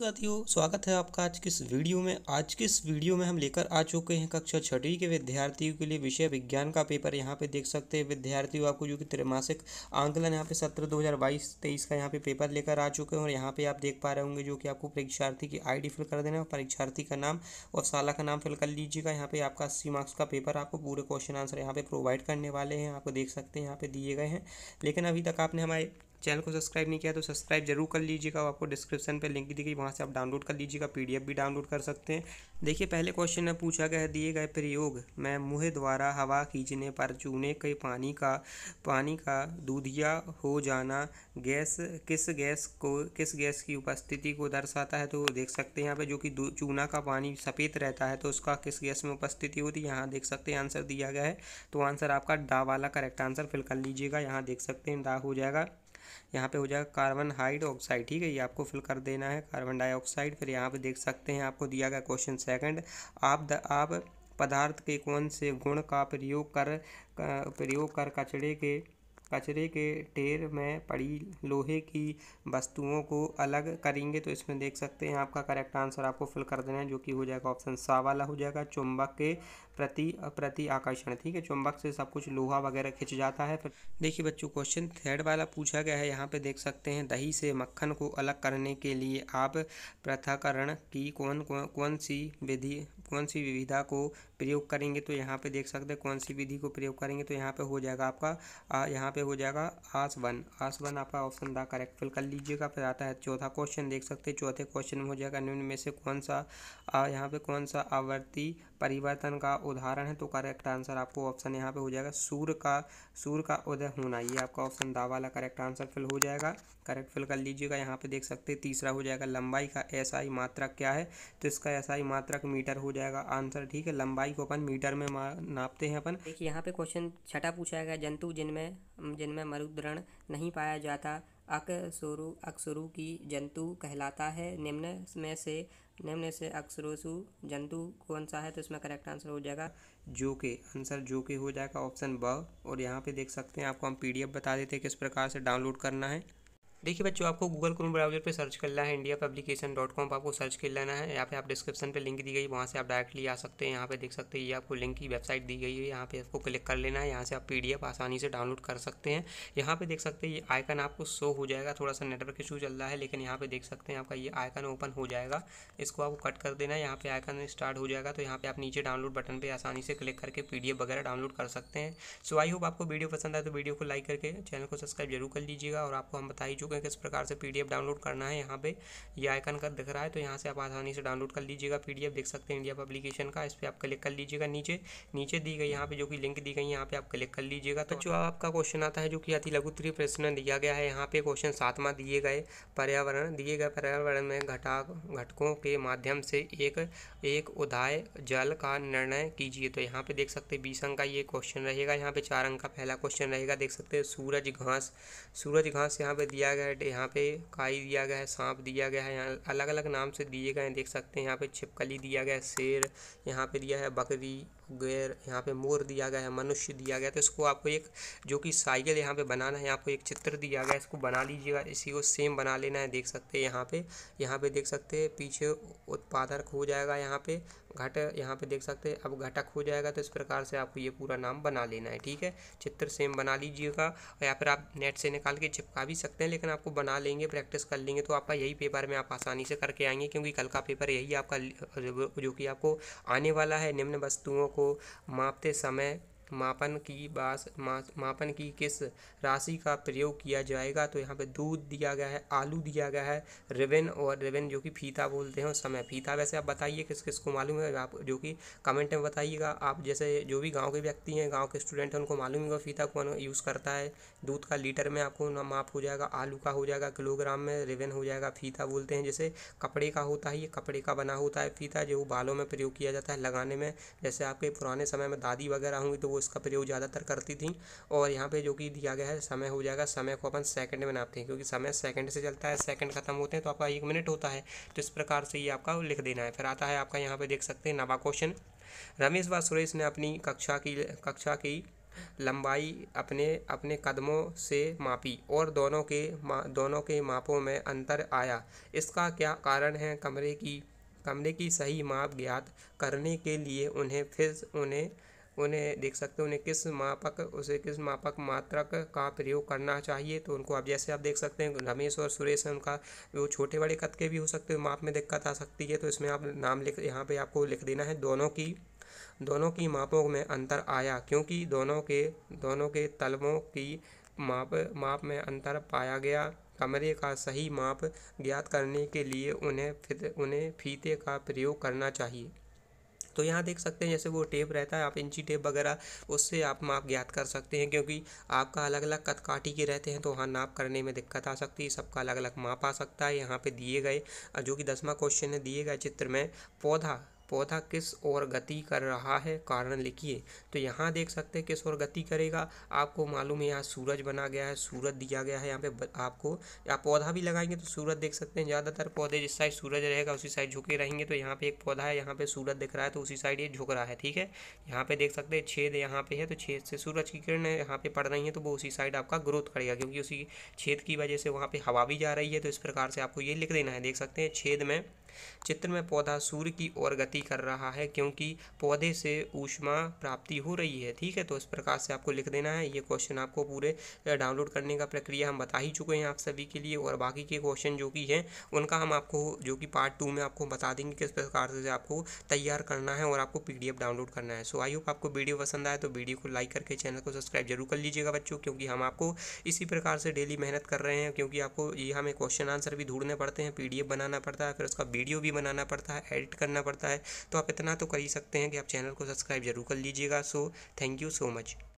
साथियों स्वागत है आपका आज किस वीडियो में आज किस वीडियो में हम लेकर आ चुके हैं कक्षा छठी के विद्यार्थियों के लिए विषय विज्ञान का पेपर यहाँ पे देख सकते हैं विद्यार्थियों आपको जो कि त्रैमासिक आंकलन यहाँ पे सत्र 2022-23 का यहाँ पे पेपर लेकर आ चुके हैं और यहाँ पे आप देख पा रहे होंगे जो कि आपको परीक्षार्थी की आई फिल कर देना है परीक्षार्थी का नाम और शाला का नाम फिल कर लीजिएगा यहाँ पे आपका अस्सी मार्क्स का पेपर आपको पूरे क्वेश्चन आंसर यहाँ पे प्रोवाइड करने वाले हैं आपको देख सकते हैं यहाँ पे दिए गए हैं लेकिन अभी तक आपने हमारे चैनल को सब्सक्राइब नहीं किया तो सब्सक्राइब जरूर कर लीजिएगा आपको डिस्क्रिप्शन पर लिंक दी गई वहाँ से आप डाउनलोड कर लीजिएगा पी भी डाउनलोड कर सकते हैं देखिए पहले क्वेश्चन में पूछा गया दिए गए प्रयोग में मुँह द्वारा हवा खींचने पर चूने के पानी का पानी का दूधिया हो जाना गैस किस गैस को किस गैस की उपस्थिति को दर्शाता है तो देख सकते हैं यहाँ पे जो कि चूना का पानी सफ़ेद रहता है तो उसका किस गैस में उपस्थिति होती है यहाँ देख सकते हैं आंसर दिया गया है तो आंसर आपका डा वाला करेक्ट आंसर फिल कर लीजिएगा यहाँ देख सकते हैं डा हो जाएगा यहाँ पे हो जाएगा कार्बन हाइड ऑक्साइड ठीक है ये आपको फिल कर देना है कार्बन डाइऑक्साइड फिर यहाँ पे देख सकते हैं आपको दिया गया क्वेश्चन सेकंड आप द आप पदार्थ के कौन से गुण का प्रयोग कर प्रयोग कर कचड़े के कचरे के ढेर में पड़ी लोहे की वस्तुओं को अलग करेंगे तो इसमें देख सकते हैं आपका करेक्ट आंसर आपको फिल कर देना है जो कि हो जाएगा ऑप्शन सा वाला हो जाएगा चुंबक के प्रति प्रति आकर्षण ठीक है चुंबक से सब कुछ लोहा वगैरह खिंच जाता है फिर देखिए बच्चों क्वेश्चन थर्ड वाला पूछा गया है यहाँ पे देख सकते हैं दही से मक्खन को अलग करने के लिए आप प्रथाकरण की कौन कौन सी विधि कौन सी विविधा को प्रयोग करेंगे तो यहाँ पे देख सकते हैं कौन सी विधि को प्रयोग करेंगे तो यहाँ पे हो जाएगा आपका यहाँ पे हो जाएगा आस वन आस वन आपका ऑप्शन दा करेक्ट फिल कर लीजिएगा फिर आता है चौथा क्वेश्चन देख सकते हैं चौथे क्वेश्चन में हो जाएगा निम्न में से कौन सा यहाँ पे कौन सा आवर्ती परिवर्तन का उदाहरण है तो करेक्ट आंसर आपको ऑप्शन यहाँ पे हो जाएगा सूर्य का सूर्य का उदय होना ये आपका ऑप्शन दा वाला करेक्ट आंसर फिल हो जाएगा करेक्ट फिल कर लीजिएगा यहाँ पे देख सकते हैं तीसरा हो जाएगा लंबाई का एसआई मात्रक क्या है तो इसका एसआई मात्रक मीटर हो जाएगा आंसर ठीक है लंबाई को अपन मीटर में नापते हैं अपन देखिए यहाँ पे क्वेश्चन छठा पूछा गया जंतु जिनमें जिनमें मरुद्रण नहीं पाया जाता अकसुरु अक्सुरु की जंतु कहलाता है निम्न में से निम्न से अक्सरोसु जंतु कौन सा है तो इसमें करेक्ट आंसर हो जाएगा जो के आंसर जो के हो जाएगा ऑप्शन ब और यहाँ पे देख सकते हैं आपको हम पीडीएफ बता देते हैं किस प्रकार से डाउनलोड करना है देखिए बच्चों आपको गूगल क्रोम ब्राउजर पे सर्च करना है इंडिया पब्लिकेशन डॉट कॉम पर आपको सर्च कर लेना है यहाँ पे आप डिस्क्रिप्शन पे लिंक दी गई वहाँ से आप डायरेक्टली आ सकते हैं यहाँ पे देख सकते हैं ये आपको लिंक की वेबसाइट दी गई है यहाँ पे आपको क्लिक कर लेना है यहाँ से आप पी आसानी से डाउनलोड कर सकते हैं यहाँ पे देख सकते हैं ये आइकन आपको शो हो जाएगा थोड़ा सा नेटवर्क इशू चल रहा है लेकिन यहाँ पे देख सकते हैं आपका ये आइकन ओपन हो जाएगा इसको आपको कट कर देना है यहाँ पे आइकन स्टार्ट हो जाएगा तो यहाँ पे आप नीचे डाउनलोड बटन पर आसानी से क्लिक करके पी वगैरह डाउनलोड कर सकते हैं सो आई होप आपको वीडियो पसंद आए तो वीडियो को लाइक करके चैनल को सब्सक्राइब जरूर कर लीजिएगा और आपको हम बताइए जो चुके हैं किस प्रकार से पीडीएफ डाउनलोड करना है यहाँ पे ये आइकन का दिख रहा है तो यहाँ से आप आसानी से डाउनलोड कर लीजिएगा पीडीएफ देख सकते हैं इंडिया पब्लिकेशन का इस पर आप क्लिक कर लीजिएगा नीचे नीचे दी गई यहाँ पे जो कि लिंक दी गई यहाँ पे आप क्लिक कर लीजिएगा तो जो आपका क्वेश्चन आता है जो कि अति लघु त्रि प्रश्न दिया गया है यहाँ पे क्वेश्चन सातवा दिए गए पर्यावरण दिए गए पर्यावरण में घटा घटकों के माध्यम से एक एक उदाय जल का निर्णय कीजिए तो यहाँ पे देख सकते बीस अंक का ये क्वेश्चन रहेगा यहाँ पे चार अंक का पहला क्वेश्चन रहेगा देख सकते हैं सूरज घास सूरज घास यहाँ पे दिया गया गया है यहाँ पे काई दिया गया है सांप दिया गया है यहाँ अलग अलग नाम से दिए गए हैं देख सकते हैं यहाँ पे छिपकली दिया गया है शेर यहाँ पे दिया है बकरी गैर यहाँ पे मोर दिया गया है मनुष्य दिया गया तो इसको आपको एक जो कि साइकिल यहाँ पे बनाना है यहाँ पे एक चित्र दिया गया है इसको बना लीजिएगा इसी को सेम बना लेना है देख सकते हैं यहाँ पे यहाँ पे देख सकते हैं पीछे उत्पादक हो जाएगा यहाँ पे घट यहाँ पे देख सकते हैं अब घटक हो जाएगा तो इस प्रकार से आपको ये पूरा नाम बना लेना है ठीक है चित्र सेम बना लीजिएगा और या फिर आप नेट से निकाल के चिपका भी सकते हैं लेकिन आपको बना लेंगे प्रैक्टिस कर लेंगे तो आपका यही पेपर में आप आसानी से करके आएंगे क्योंकि कल का पेपर यही आपका जो कि आपको आने वाला है निम्न वस्तुओं को को मापते समय मापन की बास मा, मापन की किस राशि का प्रयोग किया जाएगा तो यहाँ पे दूध दिया गया है आलू दिया गया है रिबन और रिबन जो कि फीता बोलते हैं समय फीता वैसे आप बताइए किस किस को मालूम है आप जो कि कमेंट में बताइएगा आप जैसे जो भी गाँव के व्यक्ति हैं गाँव के स्टूडेंट हैं उनको मालूम होगा फीता कौन यूज़ करता है दूध का लीटर में आपको माप हो जाएगा आलू का हो जाएगा किलोग्राम में रिबन हो जाएगा फीता बोलते हैं जैसे कपड़े का होता है ये कपड़े का बना होता है फीता जो बालों में प्रयोग किया जाता है लगाने में जैसे आपके पुराने समय में दादी वगैरह होंगी तो वो इसका प्रयोग ज़्यादातर करती थी और यहाँ पे जो कि दिया गया है समय हो जाएगा समय को अपन सेकंड में नापते हैं क्योंकि समय सेकंड से चलता है सेकंड खत्म होते हैं तो आपका एक मिनट होता है तो इस प्रकार से ये आपका लिख देना है फिर आता है आपका यहाँ पर देख सकते हैं नवा क्वेश्चन रमेश व सुरेश ने अपनी कक्षा की कक्षा की लंबाई अपने अपने कदमों से मापी और दोनों के दोनों के मापों में अंतर आया इसका क्या कारण है कमरे की कमरे की सही माप ज्ञात करने के लिए उन्हें फिर उन्हें उन्हें देख सकते हैं उन्हें किस मापक उसे किस मापक मात्रक का प्रयोग करना चाहिए तो उनको आप जैसे आप देख सकते हैं रमेश और सुरेश हैं उनका वो छोटे बड़े कद के भी हो सकते हैं माप में दिक्कत आ सकती है तो इसमें आप नाम लिख यहाँ पर आपको लिख देना है दोनों की दोनों की मापों में अंतर आया क्योंकि दोनों के दोनों के तलबों की माप माप में अंतर पाया गया कमरे का सही माप ज्ञात करने के लिए उन्हें फित, उन्हें फीते का प्रयोग करना चाहिए तो यहाँ देख सकते हैं जैसे वो टेप रहता है आप इंची टेप वगैरह उससे आप माप ज्ञात कर सकते हैं क्योंकि आपका अलग अलग कद काटी के रहते हैं तो वहाँ नाप करने में दिक्कत आ सकती है सबका अलग अलग माप आ सकता है यहाँ पे दिए गए जो कि दसवा क्वेश्चन है दिए गए चित्र में पौधा पौधा किस ओर गति कर रहा है कारण लिखिए तो यहाँ देख सकते हैं किस ओर गति करेगा आपको मालूम है यहाँ सूरज बना गया है सूरज दिया गया है यहाँ पे आपको आप पौधा भी लगाएंगे तो सूरज देख सकते हैं ज़्यादातर पौधे जिस साइड सूरज रहेगा उसी साइड झुके रहेंगे तो यहाँ पे एक पौधा है यहाँ पे सूरज दिख रहा है तो उसी साइड ये झुक रहा है ठीक है यहाँ पे देख सकते हैं छेद यहाँ पे है तो छेद से सूरज की किरण यहाँ पे पड़ रही हैं तो वो उसी साइड आपका ग्रोथ करेगा क्योंकि उसी छेद की वजह से वहाँ पर हवा भी जा रही है तो इस प्रकार से आपको ये लिख देना है देख सकते हैं छेद में चित्र में पौधा सूर्य की ओर गति कर रहा है क्योंकि पौधे से ऊष्मा प्राप्ति हो रही है ठीक है तो इस प्रकार से आपको लिख देना है ये क्वेश्चन आपको पूरे डाउनलोड करने का प्रक्रिया हम बता ही चुके हैं आप सभी के लिए और बाकी के क्वेश्चन जो कि हैं उनका हम आपको जो कि पार्ट टू में आपको बता देंगे किस प्रकार से आपको तैयार करना है और आपको पी डाउनलोड करना है सो आई होप आपको वीडियो पसंद आए तो वीडियो को लाइक करके चैनल को सब्सक्राइब जरूर कर लीजिएगा बच्चों क्योंकि हम आपको इसी प्रकार से डेली मेहनत कर रहे हैं क्योंकि आपको ये हमें क्वेश्चन आंसर भी ढूंढने पड़ते हैं पीडीएफ बनाना पड़ता है फिर उसका वीडियो भी बनाना पड़ता है एडिट करना पड़ता है तो आप इतना तो कर ही सकते हैं कि आप चैनल को सब्सक्राइब जरूर कर लीजिएगा so thank you so much